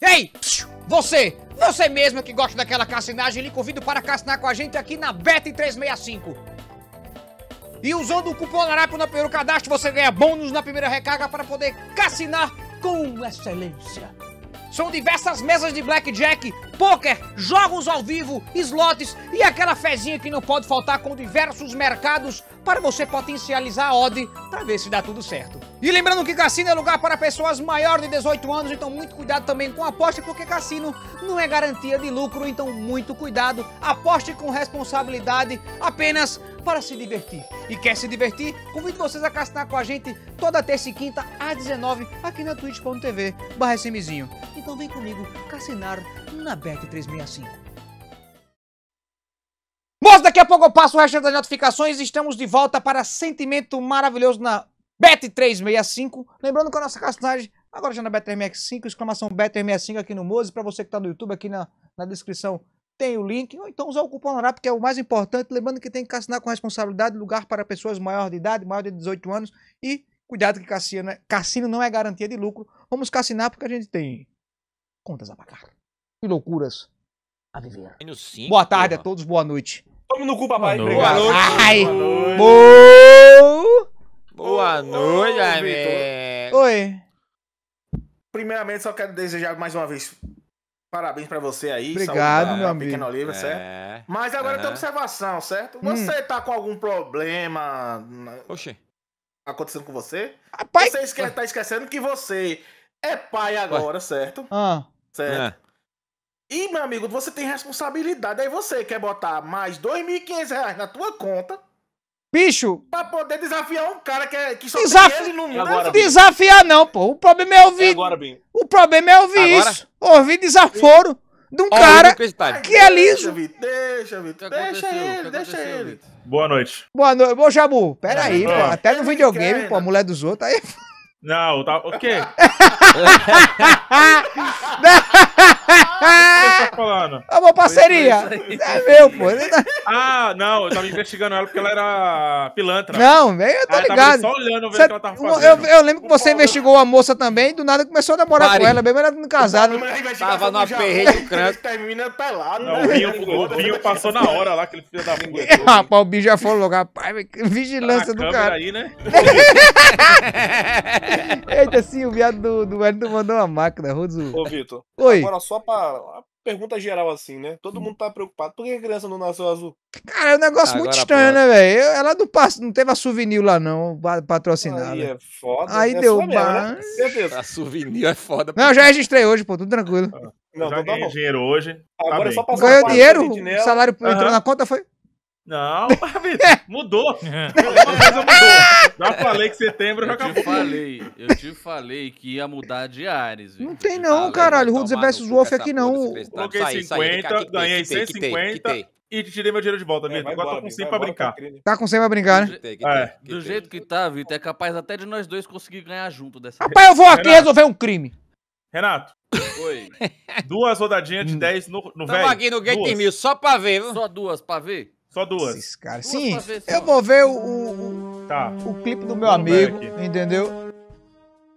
Ei! Você! Você mesmo que gosta daquela cassinagem, lhe convido para cassinar com a gente aqui na Bet365. E usando o cupom Larápio no primeiro cadastro, você ganha bônus na primeira recarga para poder cassinar com excelência. São diversas mesas de blackjack, poker, jogos ao vivo, slots e aquela fezinha que não pode faltar com diversos mercados para você potencializar a odd para ver se dá tudo certo. E lembrando que cassino é lugar para pessoas maiores de 18 anos, então muito cuidado também com a aposta, porque cassino não é garantia de lucro, então muito cuidado. Aposte com responsabilidade apenas para se divertir. E quer se divertir? Convido vocês a cassinar com a gente toda terça e quinta às 19 aqui na twitch.tv barra Então vem comigo cassinar na Bet365. Mas daqui a pouco eu passo o resto das notificações e estamos de volta para Sentimento Maravilhoso na Bet365. Lembrando que a nossa castanagem agora já na Bet365, exclamação Bet365 aqui no Mose. Para você que está no YouTube, aqui na, na descrição tem o link. Ou então usar o cupom Narap que é o mais importante. Lembrando que tem que cassinar com responsabilidade, lugar para pessoas maior de idade, maior de 18 anos. E cuidado que cassino, né, cassino não é garantia de lucro. Vamos cassinar porque a gente tem contas a pagar e loucuras a viver. Boa tarde a todos, boa noite. Toma no cu, papai. Boa noite. Boa noite. Boa, Boa noite, amigo. Oi. Primeiramente, só quero desejar mais uma vez parabéns pra você aí. Obrigado, saúde, meu amigo. Pequeno Oliva, é. certo? Mas agora uhum. tem observação, certo? Hum. Você hum. tá com algum problema... Oxê. Acontecendo com você? Pai. Você esque tá esquecendo que você é pai agora, certo? Ah. Certo? Ah. E, meu amigo, você tem responsabilidade. Aí você quer botar mais 2.500 reais na tua conta. Bicho! Pra poder desafiar um cara que, é, que só Desaf... tem ele no mundo. Agora, desafiar não, pô. O problema é ouvir... Agora, o problema é ouvir agora? isso. Ouvir desaforo Bim. de um Olha, cara que é liso. Deixa, Vitor. Deixa, deixa ele, deixa ele. Boa noite. Boa noite. Ô, Jabu, pera aí, pô. Até no videogame, pô, a né? mulher dos outros. Aí... É não, tá... O quê? tá falando? É uma parceria. É meu, pô. Ah, não, eu tava investigando ela porque ela era pilantra. Não, eu tô ligado. Eu, olhando, você... eu, eu lembro que você investigou a moça também, e do nada começou a namorar Pare. com ela, mesmo ela não casada. Tava no aperreio do crânio. Termina pelado. Né? Não, o Binho, o passou na hora lá, aquele filho da língua. Rapaz, o Binho já falou logo, rapaz, vigilância tá do cara. Tá aí, né? Eita, sim, o viado do, do Wellington mandou uma máquina, Rodzu. Ô, Vitor. Oi. Agora só só Pergunta geral, assim, né? Todo mundo tá preocupado. Por que a criança não nasceu azul? Cara, é um negócio Agora muito estranho, né, velho? Ela não, passa, não teve a souvenir lá, não, patrocinada. Aí é foda. Aí né? deu. Mesmo, né? A souvenir é foda. Não, já registrei hoje, pô, tudo tranquilo. não, então já tá ganhei dinheiro hoje. Tá Agora tá é só passar Ganhou dinheiro? O salário uhum. entrou na conta, foi? Não, mudou. Alguma é. coisa mudou. Já falei que setembro eu já acabou. Te falei, eu te falei que ia mudar de Ares. Viu? Não tem não, falei, caralho. Rudes vs Wolf aqui não. Coloquei 50, sai, ganhei que 150 que que e te tirei meu dinheiro de volta, Vitor. É, Agora tô com 100 pra brincar. Tá com 100 tá pra brincar, né? É. Do jeito que tá, Vitor, é capaz até de nós dois conseguir ganhar junto dessa Rapaz, eu vou aqui resolver um crime. Renato. Oi. Duas rodadinhas de 10 hum. no, velho. Tamo aqui no Gate Mil, só pra ver, viu? Só duas pra ver? Só duas. Esses caras. Duas Sim, eu vou ver o, o, tá. o clipe do meu amigo, entendeu?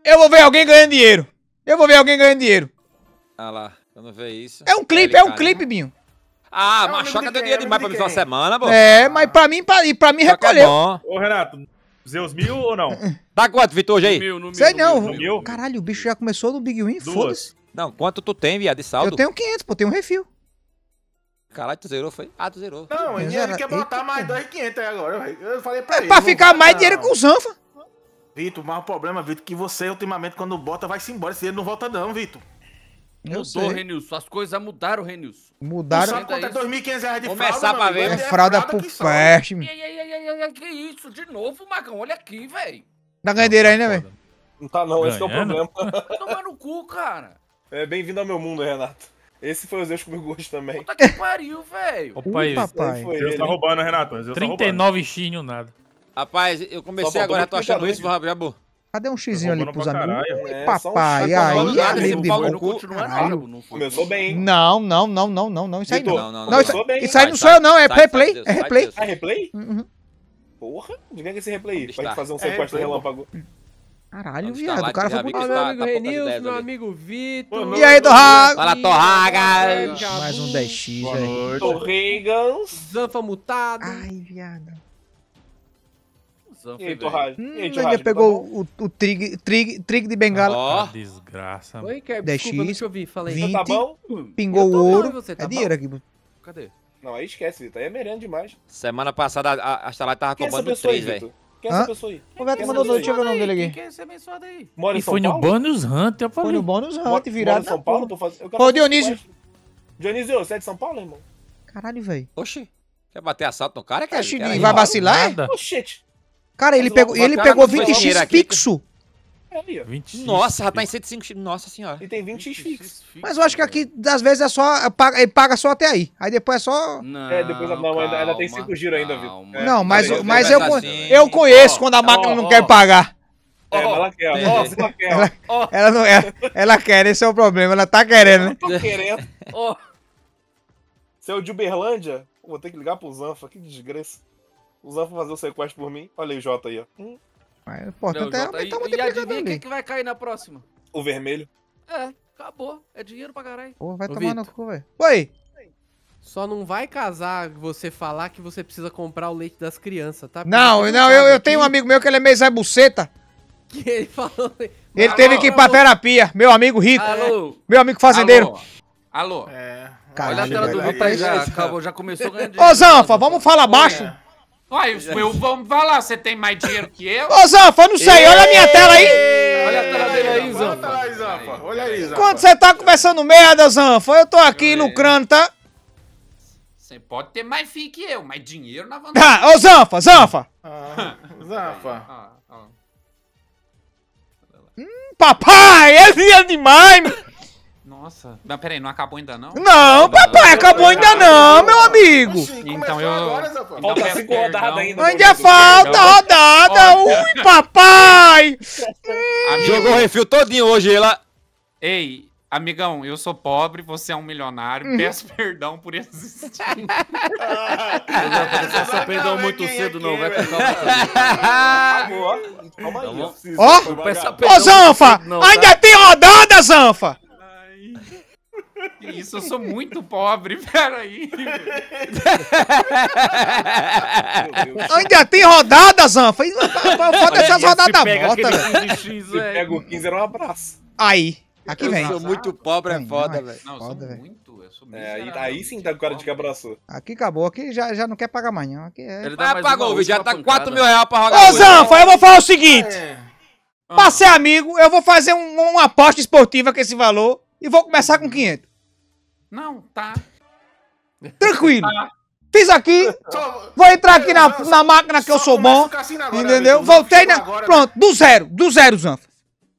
Eu vou ver alguém ganhando dinheiro. Eu vou ver alguém ganhando dinheiro. Ah lá, eu não vejo isso. É um clipe, é um clipe, Binho. Ah, é machoca deu dinheiro demais pra é mim uma semana, pô. É, mas pra mim, pra, e pra mim é recolheu. Ô, Renato, Zeus mil ou não? Dá quanto, Vitor, hoje aí? Mil, no mil, Sei não. No mil. Caralho, o bicho já começou no Big Win, foda-se. Não, quanto tu tem, viado, de saldo? Eu tenho 500, pô, tem um refil. Caralho, tu zerou, foi? Ah, tu zerou. Não, ele, ele quer botar mais 2,500 agora, Eu falei pra é ele. Pra ficar mais dinheiro com o Zanfa. Vitor, o maior problema, Vitor, é que você ultimamente quando bota vai-se embora. Esse dinheiro não volta não, Vitor. Mudou, Renilson. As coisas mudaram, Renilson. Mudaram. Só conta é 2.500 reais de Começar fralda, pra ver. É fralda, é fralda pro peste. Que isso? De novo, Magão? Olha aqui, velho. Tá ganhando ainda, velho? Não tá não, esse é o problema. Tomar no cu, cara. É, bem-vindo ao meu mundo, Renato. Esse foi o Zeus comigo hoje também. Puta que pariu, velho. Opa, isso. Zeus ele. tá roubando, Renato. Zeus 39 X em nada. Rapaz, eu comecei agora, tô achando isso, Jabu. Cadê um xizinho ali pros amigos? É, papai, aí, amigo de bom. Começou bem, hein? Não, não, não, não, não, não. Isso aí não. Não, não, não. Isso, bem, isso aí não sou eu, não. É replay. É replay. É replay? Porra, devia que esse replay. Pra gente fazer um sequestro relâmpago. Caralho, viado. O cara foi pro Meu tá amigo Renilson, meu amigo Vitor. E aí, Torraga? Fala, Torraga! Mais um 10x aí. Torrigans. Zanfa mutado. Ai, viado. Zanfa e aí, Torraga? Hum, ele tá pegou o, o trig, trig, trig de bengala. Ó. Desgraça. Oi, Kevin. 10x. Deixa eu ouvir. Falei. 20, então tá bom? Pingou o ouro. Tá é dinheiro aqui. Cadê? Não, aí esquece, Vitor. Aí é merenda demais. Semana passada a, a tava é cobrando 3, velho. Quem é essa pessoa aí? O Veto mandou dois, deixa eu ver o nome dele aqui. Quem é esse abençoado aí? Mora em e São foi no Bônus Hunt, eu falei. Foi no bônus Hunt, virado. Mora em São Paulo? Tô eu quero Foi é Dionísio. Dionísio, você é de São Paulo, irmão? Caralho, velho. Oxi. Quer bater assalto no cara? Quer, tá, Oxe, quer vai vacilar? é? Cara, ele pegou, ele pegou 20x dinheiro aqui. fixo. É, 26, Nossa, rapaz, 105 Nossa senhora. E tem 20 x fixo. Mas eu acho que aqui, às vezes, é só. É ele paga só até aí. Aí depois é só. Não, é, depois não, calma, ainda, ainda, tem 5 giros ainda, viu? É, não, mas, mas, mas eu, assim, eu conheço quando a máquina não quer pagar. É, ela quer, ela, quer. Ela, não, ela, ela quer, esse é o problema. Ela tá querendo, né? não Tá querendo. oh. Se é o de Uberlândia, vou ter que ligar pro Zanfa, que desgraça. O Zanfa fazer o sequestro por mim. Olha aí o Jota aí, ó. Hum. Mas o importante é aumentar o E adivinha que vai cair na próxima? O vermelho. É, acabou. É dinheiro pra caralho. Pô, vai tomar Vitor. no cu, velho. Oi! Só não vai casar você falar que você precisa comprar o leite das crianças, tá? não, Porque não, eu, eu tenho um amigo meu que ele é meio Zé Buceta. Que ele falou. Né? Ele Alô, teve que ir pra alô. terapia, meu amigo rico. Alô? Meu amigo fazendeiro. Alô? Alô? É. Olha a tela do velho. pra aí, já, acabou, já começou ganhando Ô, Zanfa, vamos falar baixo. É. Uai, eu, vou, vai lá, você tem mais dinheiro que eu? Ô, Zanfa, não sei, olha a minha tela aí. Olha a tela dele aí, Zanfa. Olha aí, Zanfa. Olha aí, Zanfa. Quando você tá conversando merda, Zanfa, eu tô aqui lucrando, tá? Você pode ter mais fim que eu, mas dinheiro na vantagem. Ah, ô Zanfa, Zanfa! Ah, Zanfa. Hum, papai, é dia demais! Nossa. Mas peraí, não acabou ainda não? Não, papai, acabou ainda não, meu amigo. É então eu. Agora, falta cinco rodadas ainda. Ainda falta rodada. Ui, papai. Jogou o refil todinho hoje lá. Ei, Amigão, eu sou pobre, você é um milionário, uhum. peço perdão por existir. ah, não vai perdão muito cedo, aqui, não, vai ficar Calma aí. Então ó, Zanfa! Ainda tá. tem rodada, Zanfa! Que isso, eu sou muito pobre, peraí. Ainda tem rodada, Zanfa. Foda essas rodadas mortas, velho. Pega o 15, era um abraço. Aí. Aqui eu vem. Eu sou muito pobre, é foda, é velho. Não, eu foda, sou véio. muito. Eu sou é, aí, aí sim tá com cara de que abraçou. Aqui acabou, aqui já, já não quer pagar mais, não. Aqui é. Ele ah, pagou, Já tá 4 mil reais pra rodar. Ô, Zanfa, eu vou falar o seguinte. É. Ah. Pra ser amigo, eu vou fazer um, uma aposta esportiva com esse valor e vou começar com 500. Não, tá. Tranquilo. Tá. Fiz aqui, vou entrar aqui na, na máquina que eu sou bom, entendeu? Voltei na... Pronto, do zero, do zero, Zanfa.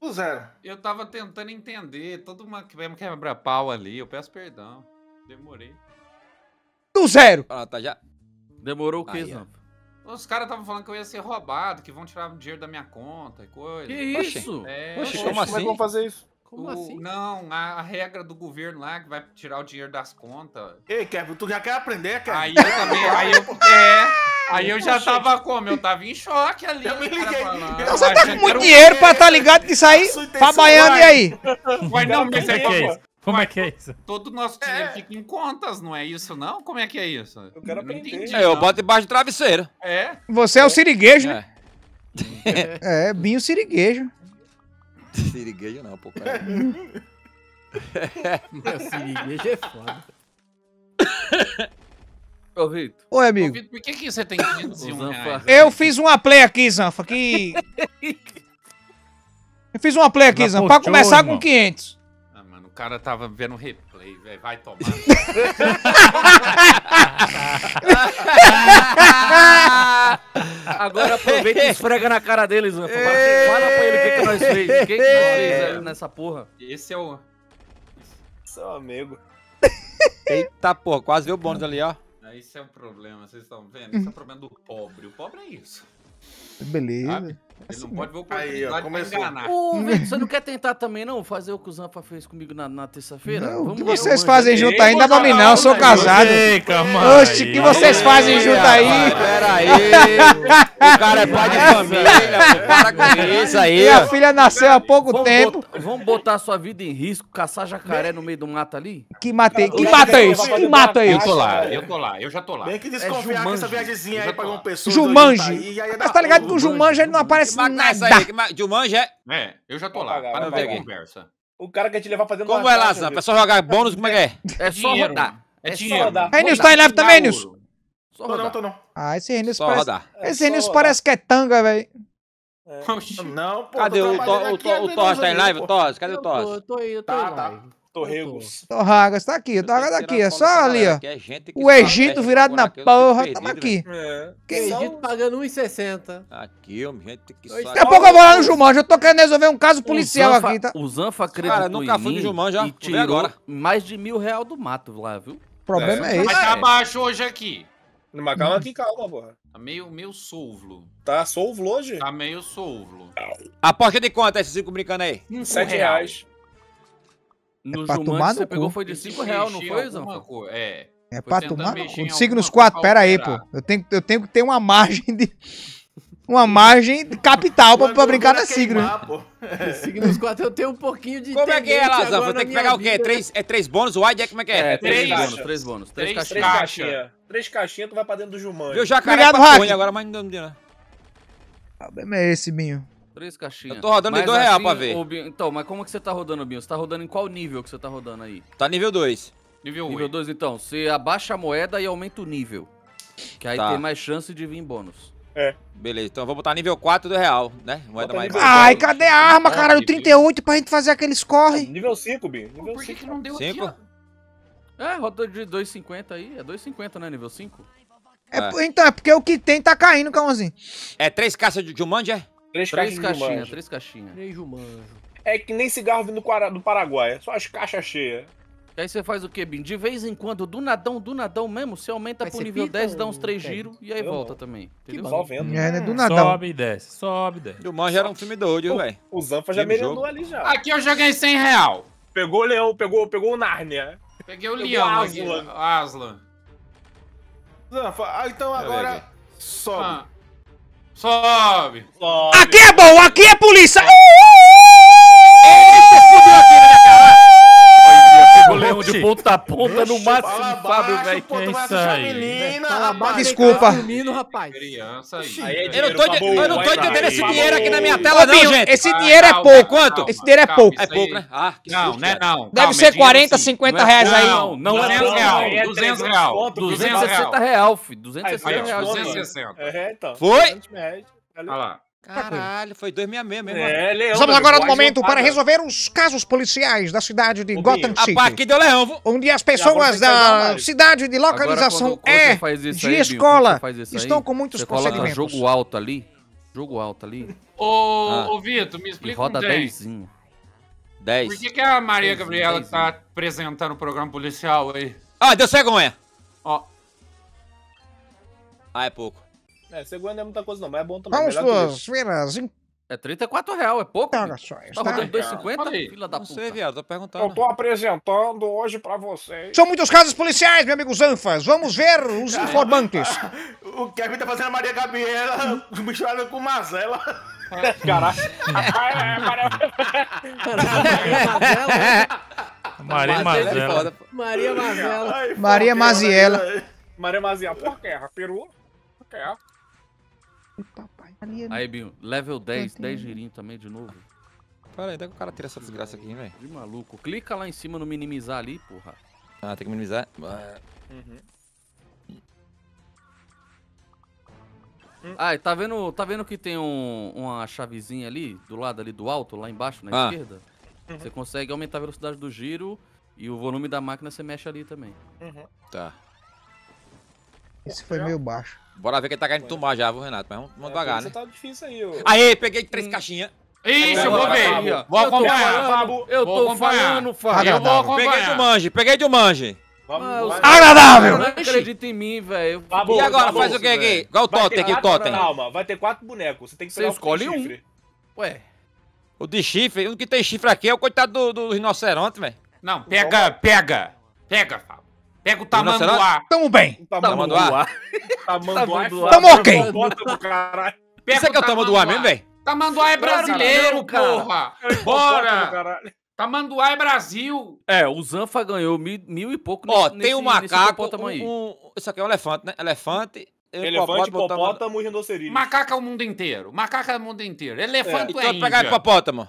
Do zero. Eu tava tentando entender, todo mundo quebra pau ali, eu peço perdão. Demorei. Do zero. Ah, tá já. Demorou o quê, Zanfa? Os caras estavam falando que eu ia ser roubado, que vão tirar dinheiro da minha conta e coisa. Que isso? É, Poxa, como assim? Como é que vão fazer isso? Como o, assim? Não, a, a, regra do governo lá que vai tirar o dinheiro das contas. Ei, Kevin, tu já quer aprender, Kevin? Aí eu também, aí eu. É. Aí eu já tava como? Eu tava em choque ali. Eu me liguei. Então você tá com muito dinheiro pra tá ligado que isso aí tá baiano e aí? Mas não, mas é que é Como é que é isso? Todo o nosso dinheiro é. fica em contas, não é isso não? Como é que é isso? Eu quero aprender. entendi, é, eu boto embaixo do travesseiro. É? Você é, o siriguejo, né? É, Binho Siriguejo. Siriguejo não, pô. Meu, siriguejo é foda. Ô, Vitor. Oi, amigo. Ô, Vitor, por que, que você tem 501 reais? Eu fiz uma play aqui, Zanfa, que... Eu fiz uma play aqui, Zanfa, pra começar irmão. com 500. Ah, mano, o cara tava vendo replay, velho. Vai tomar. Agora aproveita e esfrega na cara deles, mano. Né? É. Fala pra ele o que, que nós fez. O que, nós fez é. nessa porra? Esse é o. Seu amigo. Eita, porra, quase viu o bônus ali, ó. Isso é um problema, vocês estão vendo? Uhum. Isso é um problema do pobre. O pobre é isso. Beleza. Sabe? Ele não assim pode ver o Aí, ó, começou. Ô, hum. velho, você não quer tentar também, não? Fazer o que o Zampa fez comigo na, na terça-feira? Não, o que vocês fazem junto aí? Ainda pra mim não, eu sou casado. Oxe, o que vocês fazem junto aí? Peraí. O cara é pai de família, pô, para com isso aí. Minha a filha nasceu há pouco Vamos tempo. botar- vamos botar sua vida em risco, caçar jacaré no meio do mato ali? Que matei, que mata isso? Que mata isso? Eu tô lá, eu tô lá, eu já tô lá. Tem que é desconfiar que essa viagemzinha aí pra uma pessoa. Jumanji. É Mas tá ligado que o Jumanji ele não aparece nada. Jumanji é. É, eu já tô lá. pagar, Para não ver pagar. conversa. O cara quer te levar fazendo Como é, Lazan? É só jogar bônus, como é que é? É só Dinheiro. rodar. É, é só dinheiro. rodar. É Nilson, tá em live também, Nilson? Só rodar. não, tô não. Ah, esse Renilson parece... rodar. Esse é, parece que é tanga, velho. É. Não, pô. Cadê o, Tós? o, o Tá em live, o Cadê o Torres? Eu tô aí, eu tô aí. Tá. Torregos. Tá. Torragas, tá aqui, Torragas é é tá né? aqui. É só ali, ó. É o Egito virado na porra, tamo aqui. É. Que o Egito são... pagando 1,60. Aqui, homem, gente que Daqui a pouco eu vou lá no Jumanji, eu tô querendo resolver um caso policial Zanfa, aqui, tá? O Zanfa acreditou Cara, nunca fui no Jumanji, já. E tirou agora. mais de mil real do mato lá, viu? O problema é, é esse. Mas tá baixo hoje aqui. Mas calma aqui, calma, porra. Tá meio, meio solvlo. Tá solvlo hoje? Tá meio solvlo. Aposta de quanto é esses cinco brincando aí? Hum, Sete reais. É no é pra Jumante você pegou foi de cinco real, não foi, Zão? É. É pra tomar no cu. Signos 4, pera aí, pô. Eu tenho, eu tenho que ter uma margem de... Uma margem capital pra, pra brincar na signo. Signos 4 eu tenho um pouquinho de. Como é que é, Lazão? Vou ter que pegar o quê? Três, é três bônus? O ID é como é que é? É, é três, três bônus, três bônus. Três, três três caixinhas, tu vai pra dentro do Jumanji. Viu, jacaré Obrigado, pra Rony, agora mais não deu nada. Né? Ah, problema é esse, Binho. Três caixinhas. Eu tô rodando mas em dois assim, reais pra ver. Binho, então, mas como que você tá rodando, Binho? Você tá rodando em qual nível que você tá rodando aí? Tá nível 2. Nível 1. Nível 2, então. Você abaixa a moeda e aumenta o nível. Que aí tá. tem mais chance de vir bônus. É. Beleza, então eu vou botar nível 4 do real, né? Moeda mais Ai, cadê a arma, caralho? 38 pra gente fazer aqueles corre. Nível 5, Binho. Nível Por que, 5, que não deu 5? aqui, ó? É, roda de 2,50 aí. É 2,50, né? Nível 5. É, é. Então, é porque o que tem tá caindo, Cauãozinho. É três caixas de Jumanji, é? Três, três caixinhas, três caixinhas. Três Jumanji. É que nem cigarro vindo do Paraguai, é só as caixas cheias. E aí você faz o quê, Bim? De vez em quando, do nadão, do nadão mesmo, você aumenta pro nível 10, dá uns três giros e aí volta não. também. Entendeu? Que só vendo. É, né? Do nadão. Sobe e desce, sobe e desce. o era um filme doido, velho. O Zanfa já melhorou ali já. Aqui eu joguei 100 real. Pegou o leão, pegou, pegou o Nárnia. Peguei o Leão Aslan. aqui. Aslan. Não, ah, então agora sobe. Ah. Sobe. sobe. Aqui é bom, aqui é polícia. Uh, uh. de ponta a ponta, no máximo, Fábio, velho. É isso aí. rapaz, Desculpa. Menino, rapaz. Criança aí. É eu não tô, entendendo esse dinheiro aqui na minha tela, não, gente. Esse dinheiro é pouco. Quanto? Esse dinheiro é pouco. É pouco, né? Ah, não, né? Não. Deve ser 40, é 50 é reais aí. Não, não, 200 real. 200 real. 260 então. reais, filho. 260 real. 260. Foi? Olha lá. Caralho, foi 266 mesmo. É, Leão. Estamos agora no momento para resolver os casos policiais da cidade de Gotham City. Ah, aqui deu Leão. Vô. Onde as pessoas da cidade de localização é de escola estão com muitos procedimentos. jogo alto ali. Jogo alto ali. Ô, ah, Vitor, me explica roda 10. 10. Por que, que a Maria Gabriela tá apresentando o programa policial aí? Ah, deu cegonha. Ó. Ah, é pouco. É, segundo é muita coisa não, mas é bom também. Vamos suas em... É 34 real, é pouco? Pega só, tá rodando 2,50, filha da puta. Não sei, viado, tô perguntando. Eu tô apresentando hoje pra vocês. São muitos casos policiais, meu amigo Zanfas. Vamos ver os informantes. o Kevin tá fazendo a Maria Gabriela misturada com mazela. Caralho. Maria Mazela. É Maria Mazela. Maria Mazela Maria Mazela Por que, Peru? Por que? Puta pai. Ali é... Aí, Binho, level 10, 10 girinho também de novo. Pera aí, daí é que o cara tira essa desgraça aqui, velho. De maluco. Clica lá em cima no minimizar ali, porra. Ah, tem que minimizar. É. Uhum. Ah, tá vendo, tá vendo que tem um, uma chavezinha ali, do lado ali do alto, lá embaixo, na ah. esquerda? Uhum. Você consegue aumentar a velocidade do giro e o volume da máquina você mexe ali também. Uhum. Tá. Esse foi meio baixo. Bora ver quem tá querendo tomar já, viu, Renato? Mas vamos é, devagar, né? Tá difícil aí, ô. Aê, peguei três hum. caixinhas. Ixi, eu vou ver. Vou acompanhar, Eu tô falando, Fábio. Eu vou acompanhar. Peguei de um manche, peguei de um manje Vamos, ah, Agradável! Não acredita em mim, velho. E agora, faz o que aqui? Qual o totem aqui, o totem? Calma, vai ter quatro bonecos. Você tem que pegar Você escolhe um. Chifre. Ué. O de chifre, o que tem chifre aqui é o coitado do, do rinoceronte, velho. Não, pega, pega. Pega, Fábio. Pega o tamanduá. Tamo bem. Tamanduá. Tamanduá. Tá é Tamo ok. Isso quer é o tamanduá mesmo, velho? Tamanduá é brasileiro, porra. Bora. Tamanduá é Brasil. É, o Zanfa ganhou mil, mil e pouco Ó, nesse, tem um macaco, nesse um, um, isso aqui é um elefante, né? Elefante, Elefante, hipopótamo e rinocerírio. Macaca é o mundo inteiro. macaca é o mundo inteiro. Elefante é, é então pegar hipopótamo.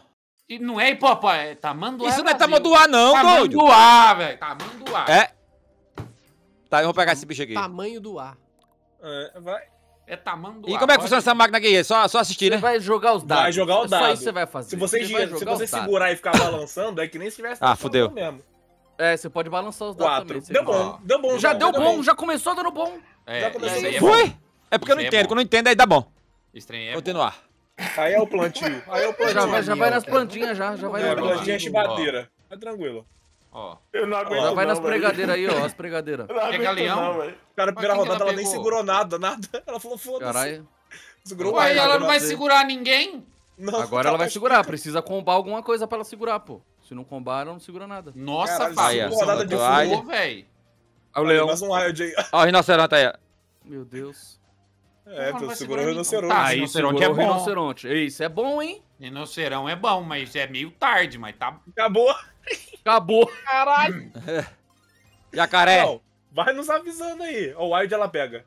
E não é hipopótamo, é tamanduá. Isso é não é tamanduá não, Tamanduá, velho. Tamanduá. É, Tá, eu vou pegar esse bicho aqui. Tamanho do ar. É, vai. É tamanho do e ar. E como é que funciona essa máquina aqui? Só, só assistir, né? Você vai jogar os dados. Vai jogar o dado. É só isso você vai fazer. Se você, você gira, se você segurar e ficar balançando, é que nem se tivesse. Ah, fudeu. Mesmo. É, você pode balançar os dados Quatro. também. Deu bom, ah. deu bom. Já deu, bom, já começou dando bom. É, já começou. É Foi? É porque eu não é entendo. Quando eu não entendo, aí dá bom. Estranho é Continuar. Aí é o plantio. Aí é o plantio. Já vai, já vai nas plantinhas já. Já vai nas plantinhas. Plantinha chibadeira. Tá tranquilo. Ó. Eu não aguento. vai não, nas pregadeiras aí, ó. As pregadeiras. É galeão? Não, Cara, a primeira rodada ela, ela nem segurou nada, nada. Ela falou, foda-se. Caralho. Segurou aí, ela não vai segurar ninguém? Não, Agora tá ela vai segurar, precisa combar alguma coisa pra ela segurar, pô. Se não combar, ela não segura nada. Nossa, pai. Não segurou de fogo, velho. Olha o leão. aí. Olha o rinoceronte aí. Meu Deus. É, tu segurou o rinoceronte. Ah, rinoceronte é bom. Rinoceronte. Isso é bom, hein? Rinocerão é bom, mas é meio tarde, mas tá... Acabou. Acabou. Caralho. Jacaré. Não, vai nos avisando aí. O Wild ela pega.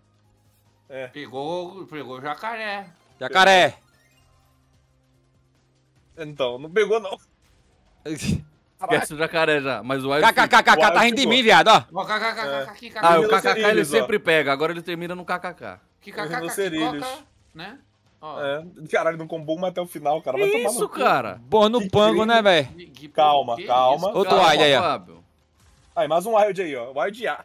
É. Pegou, pegou jacaré. Jacaré. Então, não pegou não. Esquece o jacaré já, mas o Wild... KKKK, tá rindo de mim, viado, ó. Ah, o KKK ele sempre pega, agora ele termina no KKK. Que KKK, que né? Ah. É, caralho, não combou uma até o final, cara. Vai isso, no... cara. Bom no pango, né, velho? Calma, que calma. Isso, Outro wild aí, ó. Aí, mais um wild aí, ó. Wild A.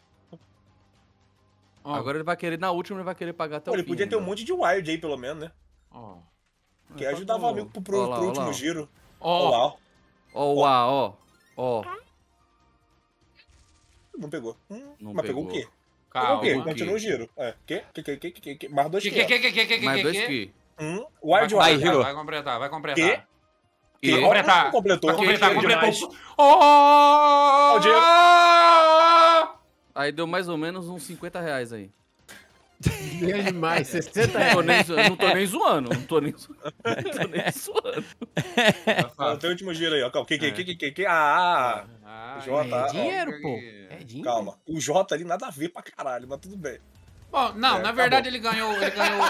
Oh. Agora ele vai querer, na última ele vai querer pagar até Pô, o Ele fim, podia ter né? um monte de wild aí, pelo menos, né? Ó. Oh. Que é, tá ajudava o amigo pro, pro, olá, pro último olá. giro. Ó. Ó, ó, ó. Não pegou. Hum, não mas pegou. pegou o quê? Calma, pegou o quê? Continua o giro. É. Que? Que, que, que, que, Mais dois que? Que, que, que, que, que, que, que, que, que, que, que, que, que, que, que, um Wild Vai, Wild. vai completar, vai completar. Que? E... Vai completar. Não completou. Vai completar, completou. Oh! oh! Aí deu mais ou menos uns 50 reais aí. É demais, 60 reais. Não tô, nem, zoando, não tô nem zoando. Não tô nem zoando. ah, tem o último giro aí, ó. Calma. Que, é. que, que, que, que, Ah, ah, ah. ah Jota, É dinheiro, ó. pô. É dinheiro. Calma. O Jota ali nada a ver pra caralho, mas tudo bem. Bom, não, é, na tá verdade acabou. ele ganhou. Ele ganhou.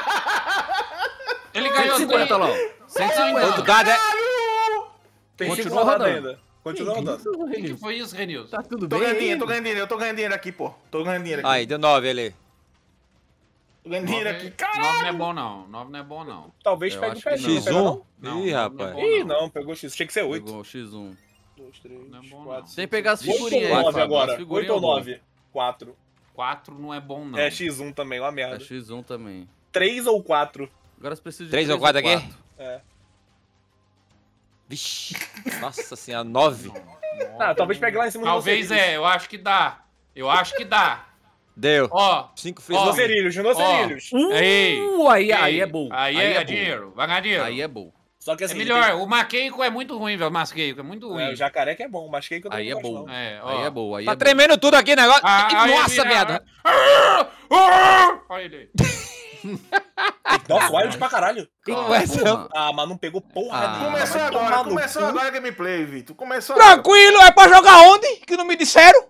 Ele ganhou 50, Lão. 150. Outro dado é... Tem Continua rodando. Ainda. Continua rodando. O que, que foi isso, Renil? Tá tudo tô bem? Ganhando dinheiro, tô ganhando dinheiro, eu tô ganhando dinheiro aqui, pô. Tô ganhando dinheiro aqui. Aí, deu 9 ali. Tô ganhando dinheiro aqui. Caralho! 9 não é bom, não. 9 não é bom, não. Talvez eu pegue o X1? Não, Ih, é rapaz. Não é bom, Ih, não. Pegou X. Tinha que ser 8. Pegou X1. 2, 3, 4, 5, Tem que pegar as figurinhas. 8 ou 9 agora. 8 ou 9? 4. 4 não é bom, não. É X1 também, uma merda. É X1 também. 3 ou 4? Agora você precisa de 3 ou 4 aqui? É. Vixe. Nossa senhora, 9. Não, tá, talvez pegue lá em cima Talvez você, é, eu acho que dá. Eu acho que dá. Deu. Ó. Cinco fez. Nocerilhos, nocerilhos. Uh, aí, aí, aí é bom. Aí, aí é, é dinheiro. Vai ganhar dinheiro. Aí é bom. Só que é assim, é melhor, tem... o maqueico é muito ruim, velho. O maqueico é muito ruim. É, o jacaré que é bom, o maqueico eu Aí é bom. É, ó. aí é bom. Aí tá é tremendo bom. tudo aqui, negócio. Né? Ah, Nossa, merda. Olha ele aí. Nossa, wild pra caralho. Quem conhece? Ah, ah, mas não pegou porra ah, nenhuma. Começou agora, começou agora a gameplay, Vitor. Começou Tranquilo, agora. é pra jogar onde? Que não me disseram.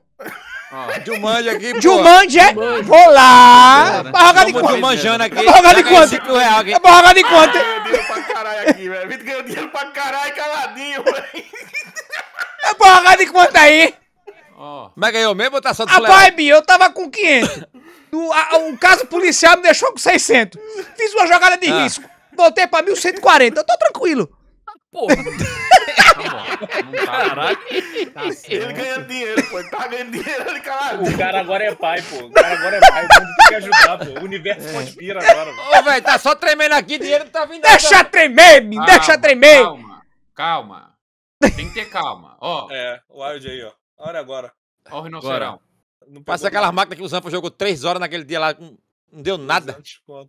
Ah, Jumanji aqui, pô. Jumanji, é? Jumanji. Vou lá. É pra jogar de quanto? Jumanjando aqui. É pra jogar de quanto? É pra jogar de quanto? Ganhou dinheiro pra caralho aqui, velho. Vitor ganhou dinheiro pra caralho caladinho, velho. É pra jogar de quanto aí? Oh. Mas ganhou mesmo ou tá só Ah, pai, Bia, eu tava com 500. no, a, um caso policial me deixou com 600. Fiz uma jogada de ah. risco. Voltei pra 1140. Eu tô tranquilo. Porra. Caraca. Tá ele ganhando dinheiro, pô. Ele tá ganhando dinheiro ali, caralho. O cara agora é pai, pô. O cara agora é pai. O mundo tem que ajudar, pô. O universo é. conspira agora. Pô. Ô, velho, tá só tremendo aqui. Dinheiro tá vindo Deixa agora. tremer, me calma, deixa tremer. Calma, calma. Tem que ter calma. Ó. É, o áudio aí, ó. Olha agora. Olha o Rinoceral. Passa aquelas máquinas que o Sanfa jogou 3 horas naquele dia lá. Não deu nada.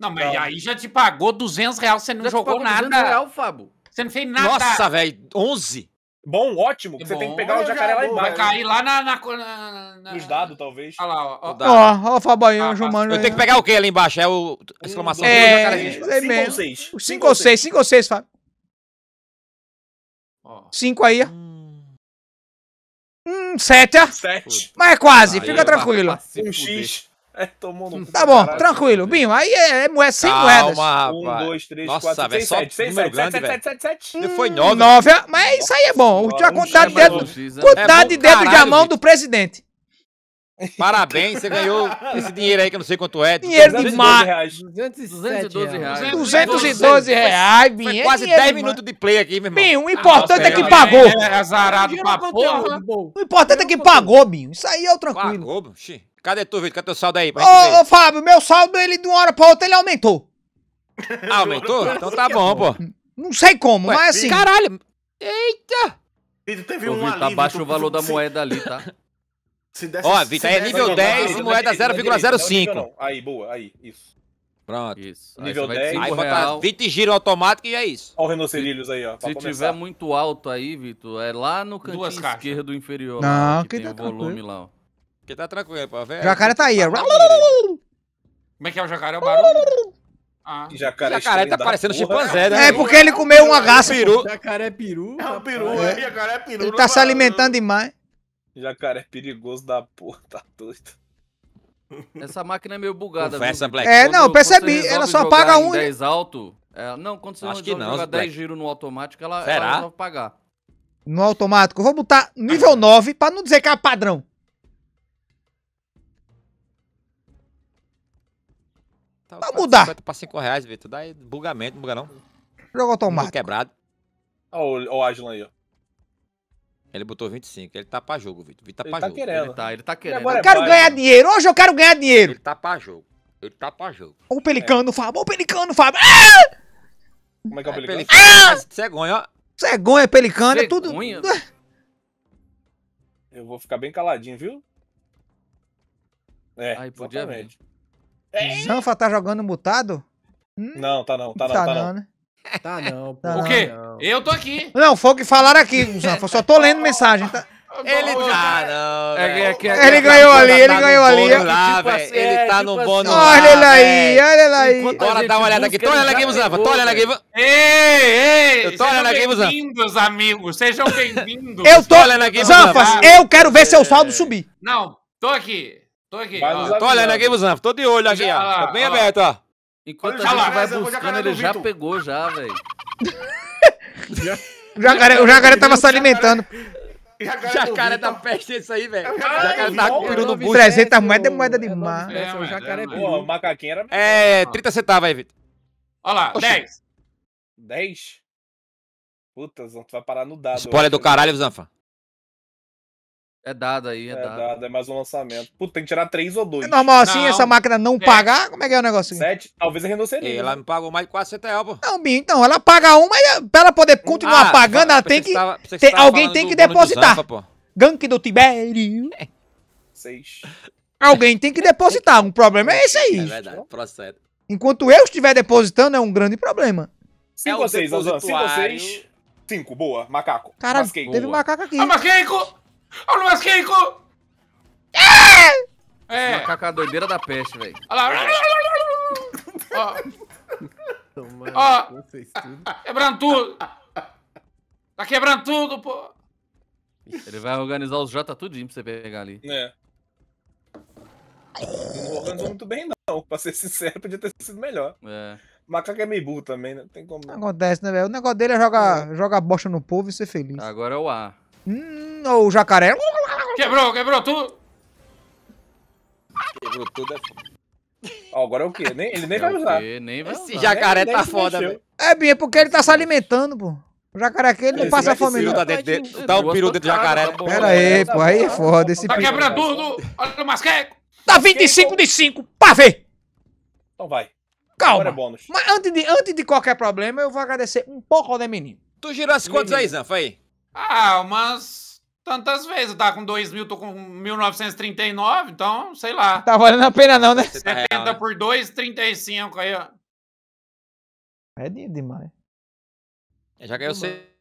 Não, mas aí já te pagou 200 reais, você não já jogou nada. 200 real, Fábio. Você não fez nada. Nossa, velho, 11? Bom, ótimo, que é você tem que pegar o jacaré lá embaixo. Vai cair lá na... na, na, na... Nos dados, talvez. Olha lá, ó. Ó, ó, o o aí, ah, João Mano. Eu tenho que pegar o que ali embaixo? É o... Exclamação. É, um, dois, é... é cinco ou seis. Cinco ou seis, cinco ou seis, Fábio. Cinco aí, ó. Hum. Um 7. 7. Mas é quase, aí fica tranquilo. Um X. É, tomou no Tá bom, caralho, tranquilo. Binho, aí é, é, é moedas. Um, dois, três, Nossa, quatro, seis, sete. 7, sete, sete, sete, sete, sete. Foi 9. Nove, mas isso aí é bom. Nossa, a quantidade, de dedo de mão do presidente. Parabéns, você ganhou esse dinheiro aí que eu não sei quanto é. Dinheiro de demais. 212 reais. 212 reais, Foi quase dinheiro, 10 minutos de play aqui, meu irmão. Binho, o ah, importante ah, é que é pagou. É, azarado pra porra. O importante é que pagou, Binho. Isso aí é o tranquilo. Pagou, Cadê tu, vídeo? Cadê teu saldo aí? Ô, ô, oh, Fábio, meu saldo, ele de uma hora pra outra, ele aumentou. Ah, aumentou? Então tá bom, pô. Não sei como, Ué, mas assim. Caralho. Eita. Teve um alívio, tá baixo o valor da moeda ali, tá? Se desse, Ó, Vitor, tá é nível 10 e moeda 0,05. Aí, boa, aí, isso. Pronto. Isso. Aí nível 10. Aí bota 20 giro automático e é isso. Ó, o rinocerilhos aí, ó. Se começar. tiver muito alto aí, Vitor, é lá no cantinho Duas esquerdo caixas. inferior. Não, lá, que, que tá tem o volume lá, ó. Que tá tranquilo, pô. Véio. Jacaré tá aí. É. Como é que é o jacaré? o barulho? Ah. Jacaré, jacaré tá parecendo chimpanzé, né? É porque ele comeu uma garça. Jacaré é peru. É um tá peru, é. Jacaré é peru. Ele tá se alimentando demais. Jacaré perigoso da porra, tá doido. Essa máquina é meio bugada. Confessa, viu? Black. É, quando, não, percebi. Ela só paga um. 10 alto. É, não, quando você Acho que não, jogar 10 giros no automático, ela, Será? ela resolve pagar. No automático. Vou botar nível 9 pra não dizer que é padrão. Tá, Vai mudar. 50 pra 5 reais, Vitor. Dá aí bugamento, não buga não. Jogo automático. Mundo quebrado. Olha o, o Ágil aí, ó. Ele botou 25. Ele tá pra jogo, Vitor. Vitor tá ele pra tá jogo. Querendo. Ele tá, ele tá querendo. agora eu é quero ganhar dinheiro. Hoje eu quero ganhar dinheiro. Ele tá pra jogo. Ele tá pra jogo. O Pelicano, é. Fábio. O Pelicano, Fábio. Ah! Como é que é o é Pelicano? pelicano ah! Cegonha, ó. Cegonha, Pelicano, Cegonha. é tudo. Eu vou ficar bem caladinho, viu? É, Aí, podia exatamente. Ver. Zanfa é. tá jogando mutado? Hum? Não, tá não, tá, tá não, tá não. não. Né? Tá não. Tá o quê? Não. Eu tô aqui. Não, foi o que falaram aqui, Só tô lendo mensagem. Tá... tá tipo ele tá. Ah, assim, não, é, é, ele ganhou ali, ele ganhou ali. ele tá no bônus. Olha ele aí, olha ele aí. Bora dar uma olhada aqui. Tô olhando aqui, Muzanfa. Tô olhando aqui. Ei, ei. Eu tô olhando aqui, Muzanfa. Bem-vindos, amigos. Sejam bem-vindos. Eu tô olhando aqui, Zanfas. Eu quero ver seu saldo subir. Não, tô aqui. Tô aqui. Tô olhando aqui, Muzanfa. Tô de olho aqui, ó. Tô bem aberto, ó. Enquanto Olha, a gente vai é buscando, ele já Vitor. pegou já, velho. o jacaré, o jacaré tava se alimentando. Jacaré, jacaré da tá peste, isso aí, velho. Jacaré tá com peru no bucho. 300 moeda é moeda de mar. É, o jacaré tá é O macaquinho era... É, 30 centavos aí, Vitor. Olha lá, 10. 10? Puta, Zanfa, tu vai parar no dado. Spoiler do caralho, Zanfa. É dado aí, é, é dado. dado. É mais um lançamento. Puta, tem que tirar três ou dois. É normal assim, não, essa máquina não é. pagar? Como é que é o negócio? Sete? Talvez a seria. Ela né? me pagou mais de 400 reais, pô. Não, Binho, então, ela paga uma e pra ela poder ah, continuar ah, pagando, ela tem que. que alguém tem que depositar. De Gank do Tibério. É. Seis. Alguém tem que depositar. Um problema é esse aí. É verdade, procede. Enquanto eu estiver depositando, é um grande problema. Cinco é ou seis, Alzan. Cinco ou seis. Cinco, boa. Macaco. Cara, teve macaco aqui. Ah, macaco! Olha o Masqueico! É! é. Macaca doideira da peste, velho. Olha lá. Ó. Tomara, Quebrando tudo. Tá quebrando tudo, pô. Ele vai organizar os J tudinho pra você pegar ali. É. Não organizou muito bem, não. Pra ser sincero, podia ter sido melhor. É. Macaco é meio burro também, né? Não tem como. Não acontece, né, velho? O negócio dele é jogar, é. jogar bosta no povo e ser feliz. Agora é o A. Hum, o jacaré. Quebrou, quebrou tudo. Quebrou tudo. É Ó, agora é o quê? Nem, ele nem é vai usar. Nem vai Esse jacaré nem, tá nem foda, velho. É, bem, é porque ele tá se alimentando, pô. O jacaré aqui, ele não passa fome não. Dá, dentro, Tá um peru dentro do jacaré. Tá Pera aí, pô, aí é tá foda esse Tá quebrando tudo, olha o masqueco. Tá 25 de 5, pra ver. Então vai. Calma. É Mas antes de, antes de qualquer problema, eu vou agradecer um pouco ao né, menino. Tu girou as quantas aí, Zanfa, aí? Ah, umas tantas vezes. Eu tava com 2 mil, tô com 1939, então, sei lá. Tá valendo a pena não, né? 70 por 2,35 aí, ó. É demais. É, já ganhou